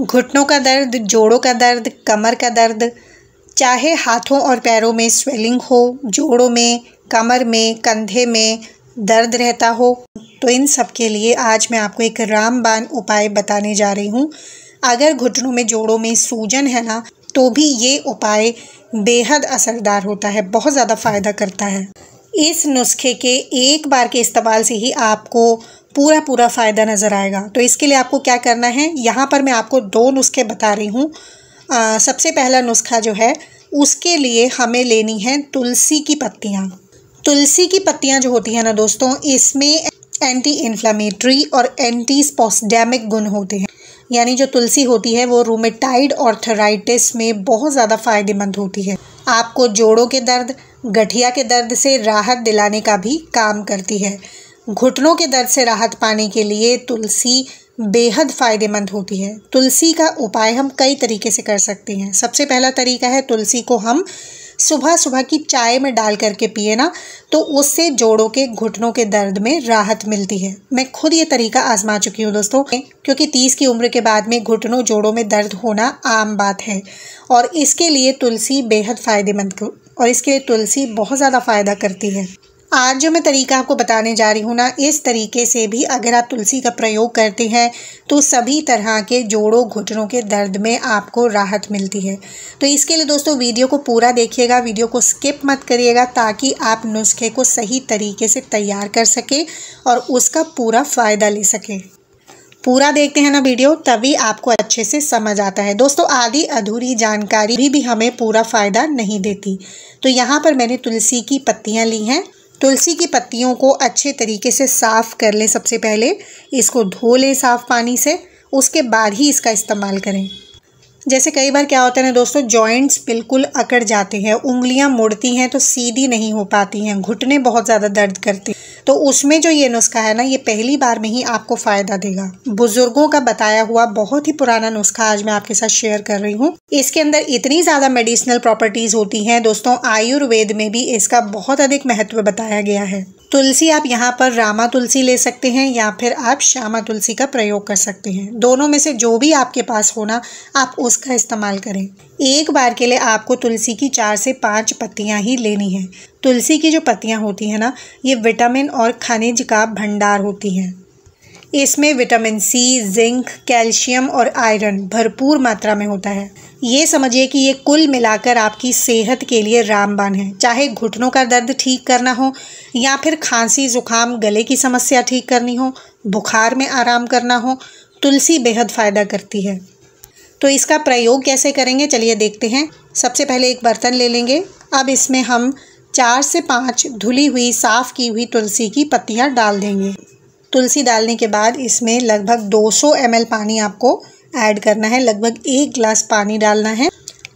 घुटनों का दर्द जोड़ों का दर्द कमर का दर्द चाहे हाथों और पैरों में स्वेलिंग हो जोड़ों में कमर में कंधे में दर्द रहता हो तो इन सब के लिए आज मैं आपको एक रामबान उपाय बताने जा रही हूँ अगर घुटनों में जोड़ों में सूजन है ना तो भी ये उपाय बेहद असरदार होता है बहुत ज़्यादा फ़ायदा करता है इस नुस्खे के एक बार के इस्तेमाल से ही आपको पूरा पूरा फ़ायदा नज़र आएगा तो इसके लिए आपको क्या करना है यहाँ पर मैं आपको दो नुस्खे बता रही हूँ सबसे पहला नुस्खा जो है उसके लिए हमें लेनी है तुलसी की पत्तियाँ तुलसी की पत्तियाँ जो होती हैं ना दोस्तों इसमें एंटी इन्फ्लामेटरी और एंटी स्पोस्डेमिक गुण होते हैं यानी जो तुलसी होती है वो रूमेटाइड और थराइटिस में बहुत ज़्यादा फ़ायदेमंद होती है आपको जोड़ों के दर्द गठिया के दर्द से राहत दिलाने का भी काम करती है घुटनों के दर्द से राहत पाने के लिए तुलसी बेहद फ़ायदेमंद होती है तुलसी का उपाय हम कई तरीके से कर सकते हैं सबसे पहला तरीका है तुलसी को हम सुबह सुबह की चाय में डाल करके पिए ना तो उससे जोड़ों के घुटनों के दर्द में राहत मिलती है मैं खुद ये तरीका आजमा चुकी हूँ दोस्तों क्योंकि तीस की उम्र के बाद में घुटनों जोड़ों में दर्द होना आम बात है और इसके लिए तुलसी बेहद फ़ायदेमंद और इसके लिए तुलसी बहुत ज़्यादा फ़ायदा करती है आज जो मैं तरीका आपको बताने जा रही हूँ ना इस तरीके से भी अगर आप तुलसी का प्रयोग करते हैं तो सभी तरह के जोड़ों घुटनों के दर्द में आपको राहत मिलती है तो इसके लिए दोस्तों वीडियो को पूरा देखिएगा वीडियो को स्किप मत करिएगा ताकि आप नुस्खे को सही तरीके से तैयार कर सकें और उसका पूरा फ़ायदा ले सकें पूरा देखते हैं ना वीडियो तभी आपको अच्छे से समझ आता है दोस्तों आधी अधूरी जानकारी भी, भी हमें पूरा फ़ायदा नहीं देती तो यहाँ पर मैंने तुलसी की पत्तियाँ ली हैं तुलसी की पत्तियों को अच्छे तरीके से साफ़ कर लें सबसे पहले इसको धो लें साफ़ पानी से उसके बाद ही इसका इस्तेमाल करें जैसे कई बार क्या होता है ना दोस्तों जॉइंट्स बिल्कुल अकड़ जाते हैं उंगलियां मुड़ती हैं तो सीधी नहीं हो पाती हैं घुटने बहुत ज़्यादा दर्द करते हैं तो उसमें जो ये नुस्खा है ना ये पहली बार में ही आपको फ़ायदा देगा बुज़ुर्गों का बताया हुआ बहुत ही पुराना नुस्खा आज मैं आपके साथ शेयर कर रही हूँ इसके अंदर इतनी ज़्यादा मेडिसिनल प्रॉपर्टीज़ होती हैं दोस्तों आयुर्वेद में भी इसका बहुत अधिक महत्व बताया गया है तुलसी आप यहाँ पर रामा तुलसी ले सकते हैं या फिर आप श्यामा तुलसी का प्रयोग कर सकते हैं दोनों में से जो भी आपके पास होना आप उसका इस्तेमाल करें एक बार के लिए आपको तुलसी की चार से पाँच पत्तियाँ ही लेनी है तुलसी की जो पत्तियाँ होती हैं ना ये विटामिन और खनिज का भंडार होती हैं इसमें विटामिन सी जिंक कैल्शियम और आयरन भरपूर मात्रा में होता है ये समझिए कि ये कुल मिलाकर आपकी सेहत के लिए रामबान है चाहे घुटनों का दर्द ठीक करना हो या फिर खांसी ज़ुकाम गले की समस्या ठीक करनी हो बुखार में आराम करना हो तुलसी बेहद फ़ायदा करती है तो इसका प्रयोग कैसे करेंगे चलिए देखते हैं सबसे पहले एक बर्तन ले लेंगे अब इसमें हम चार से पाँच धुली हुई साफ़ की हुई तुलसी की पत्तियाँ डाल देंगे तुलसी डालने के बाद इसमें लगभग 200 सौ पानी आपको ऐड करना है लगभग एक गिलास पानी डालना है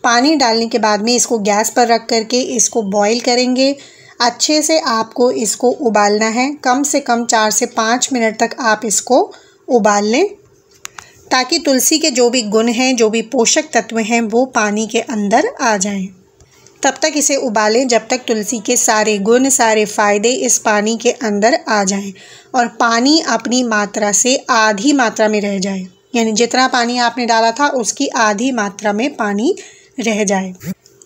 पानी डालने के बाद में इसको गैस पर रख करके इसको बॉईल करेंगे अच्छे से आपको इसको उबालना है कम से कम चार से पाँच मिनट तक आप इसको उबाल लें ताकि तुलसी के जो भी गुण हैं जो भी पोषक तत्व हैं वो पानी के अंदर आ जाएँ तब तक इसे उबालें जब तक तुलसी के सारे गुण सारे फ़ायदे इस पानी के अंदर आ जाएं और पानी अपनी मात्रा से आधी मात्रा में रह जाए यानी जितना पानी आपने डाला था उसकी आधी मात्रा में पानी रह जाए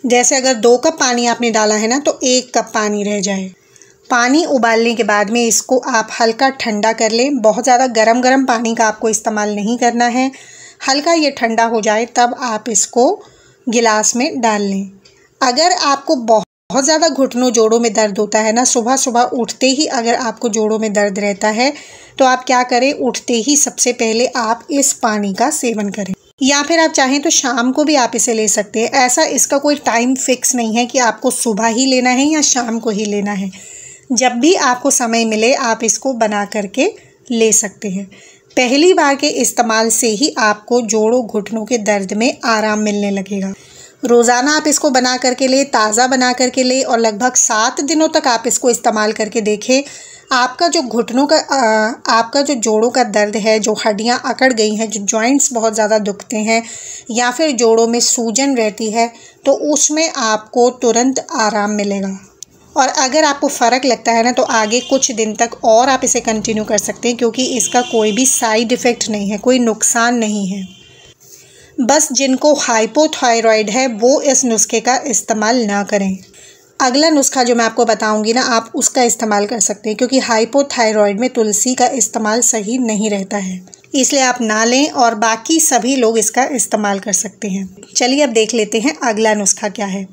जैसे अगर दो कप पानी आपने डाला है ना तो एक कप पानी रह जाए पानी उबालने के बाद में इसको आप हल्का ठंडा कर लें बहुत ज़्यादा गर्म गर्म पानी का आपको इस्तेमाल नहीं करना है हल्का ये ठंडा हो जाए तब आप इसको गिलास में डाल लें अगर आपको बहुत ज़्यादा घुटनों जोड़ों में दर्द होता है ना सुबह सुबह उठते ही अगर आपको जोड़ों में दर्द रहता है तो आप क्या करें उठते ही सबसे पहले आप इस पानी का सेवन करें या फिर आप चाहें तो शाम को भी आप इसे ले सकते हैं ऐसा इसका कोई टाइम फिक्स नहीं है कि आपको सुबह ही लेना है या शाम को ही लेना है जब भी आपको समय मिले आप इसको बना करके ले सकते हैं पहली बार के इस्तेमाल से ही आपको जोड़ों घुटनों के दर्द में आराम मिलने लगेगा रोज़ाना आप इसको बना करके ले ताज़ा बना करके ले और लगभग सात दिनों तक आप इसको इस्तेमाल करके देखें आपका जो घुटनों का आ, आपका जो जोड़ों का दर्द है जो हड्डियां अकड़ गई हैं जो जॉइंट्स बहुत ज़्यादा दुखते हैं या फिर जोड़ों में सूजन रहती है तो उसमें आपको तुरंत आराम मिलेगा और अगर आपको फ़र्क लगता है ना तो आगे कुछ दिन तक और आप इसे कंटिन्यू कर सकते हैं क्योंकि इसका कोई भी साइड इफ़ेक्ट नहीं है कोई नुकसान नहीं है बस जिनको हाइपोथायरॉयड है वो इस नुस्खे का इस्तेमाल ना करें अगला नुस्खा जो मैं आपको बताऊंगी ना आप उसका इस्तेमाल कर सकते हैं क्योंकि हाइपोथायरॉयड में तुलसी का इस्तेमाल सही नहीं रहता है इसलिए आप ना लें और बाकी सभी लोग इसका इस्तेमाल कर सकते हैं चलिए अब देख लेते हैं अगला नुस्खा क्या है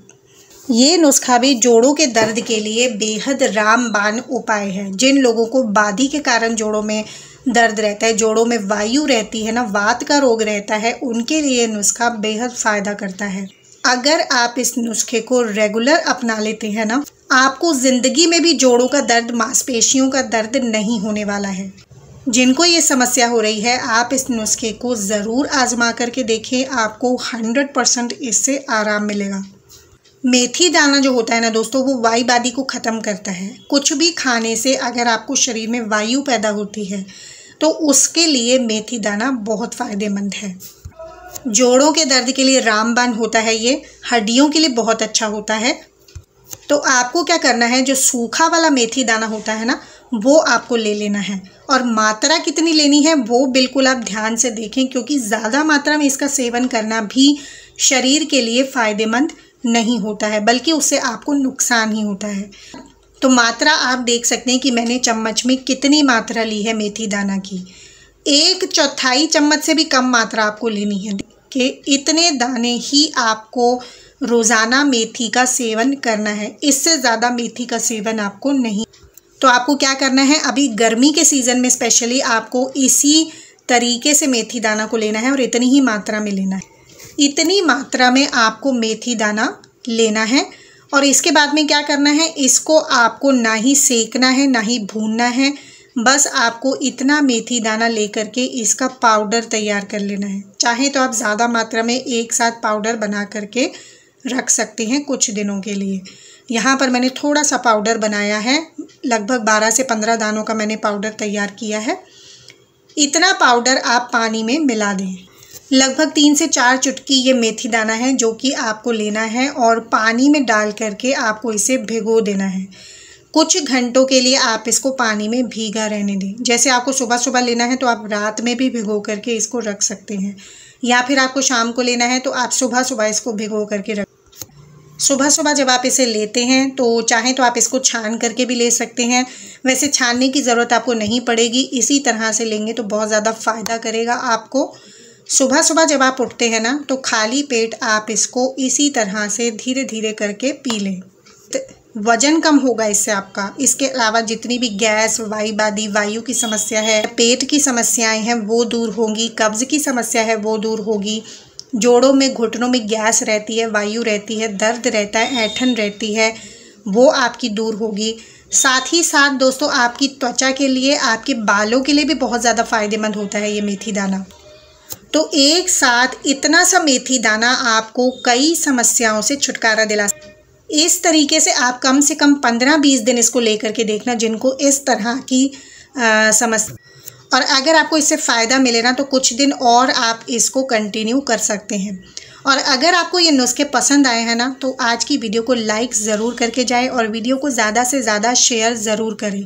ये नुस्खा भी जोड़ों के दर्द के लिए बेहद रामबान उपाय है जिन लोगों को बादी के कारण जोड़ों में दर्द रहता है जोड़ों में वायु रहती है ना वात का रोग रहता है उनके लिए नुस्खा बेहद फ़ायदा करता है अगर आप इस नुस्खे को रेगुलर अपना लेते हैं ना आपको ज़िंदगी में भी जोड़ों का दर्द मांसपेशियों का दर्द नहीं होने वाला है जिनको ये समस्या हो रही है आप इस नुस्खे को ज़रूर आजमा करके देखें आपको हंड्रेड परसेंट इससे आराम मिलेगा मेथी दाना जो होता है ना दोस्तों वो वायु वायुवादी को ख़त्म करता है कुछ भी खाने से अगर आपको शरीर में वायु पैदा होती है तो उसके लिए मेथी दाना बहुत फ़ायदेमंद है जोड़ों के दर्द के लिए रामबान होता है ये हड्डियों के लिए बहुत अच्छा होता है तो आपको क्या करना है जो सूखा वाला मेथी दाना होता है ना वो आपको ले लेना है और मात्रा कितनी लेनी है वो बिल्कुल आप ध्यान से देखें क्योंकि ज़्यादा मात्रा में इसका सेवन करना भी शरीर के लिए फ़ायदेमंद नहीं होता है बल्कि उससे आपको नुकसान ही होता है तो मात्रा आप देख सकते हैं कि मैंने चम्मच में कितनी मात्रा ली है मेथी दाना की एक चौथाई चम्मच से भी कम मात्रा आपको लेनी है कि इतने दाने ही आपको रोज़ाना मेथी का सेवन करना है इससे ज़्यादा मेथी का सेवन आपको नहीं तो आपको क्या करना है अभी गर्मी के सीज़न में स्पेशली आपको इसी तरीके से मेथी दाना को लेना है और इतनी ही मात्रा में लेना है इतनी मात्रा में आपको मेथी दाना लेना है और इसके बाद में क्या करना है इसको आपको ना ही सेकना है ना ही भूनना है बस आपको इतना मेथी दाना लेकर के इसका पाउडर तैयार कर लेना है चाहे तो आप ज़्यादा मात्रा में एक साथ पाउडर बना करके रख सकते हैं कुछ दिनों के लिए यहाँ पर मैंने थोड़ा सा पाउडर बनाया है लगभग 12 से 15 दानों का मैंने पाउडर तैयार किया है इतना पाउडर आप पानी में मिला दें लगभग तीन से चार चुटकी ये मेथी दाना है जो कि आपको लेना है और पानी में डाल करके आपको इसे भिगो देना है कुछ घंटों के लिए आप इसको पानी में भीगा रहने दें जैसे आपको सुबह सुबह लेना है तो आप रात में भी भिगो करके इसको रख सकते हैं या फिर आपको शाम को लेना है तो आप सुबह सुबह इसको भिगो करके रख सुबह सुबह जब आप इसे लेते हैं तो चाहें तो आप इसको छान करके भी ले सकते हैं वैसे छानने की ज़रूरत आपको नहीं पड़ेगी इसी तरह से लेंगे तो बहुत ज़्यादा फ़ायदा करेगा आपको सुबह सुबह जब आप उठते हैं ना तो खाली पेट आप इसको इसी तरह से धीरे धीरे करके पी लें तो वजन कम होगा इससे आपका इसके अलावा जितनी भी गैस वायु बादी वायु की समस्या है पेट की समस्याएं हैं वो दूर होंगी कब्ज़ की समस्या है वो दूर होगी जोड़ों में घुटनों में गैस रहती है वायु रहती है दर्द रहता है ऐठन रहती है वो आपकी दूर होगी साथ ही साथ दोस्तों आपकी त्वचा के लिए आपके बालों के लिए भी बहुत ज़्यादा फ़ायदेमंद होता है ये मेथी दाना तो एक साथ इतना सा मेथी दाना आपको कई समस्याओं से छुटकारा दिला इस तरीके से आप कम से कम पंद्रह बीस दिन इसको लेकर के देखना जिनको इस तरह की समस्या और अगर आपको इससे फ़ायदा मिले ना तो कुछ दिन और आप इसको कंटिन्यू कर सकते हैं और अगर आपको ये नुस्खे पसंद आए हैं ना तो आज की वीडियो को लाइक ज़रूर करके जाए और वीडियो को ज़्यादा से ज़्यादा शेयर ज़रूर करें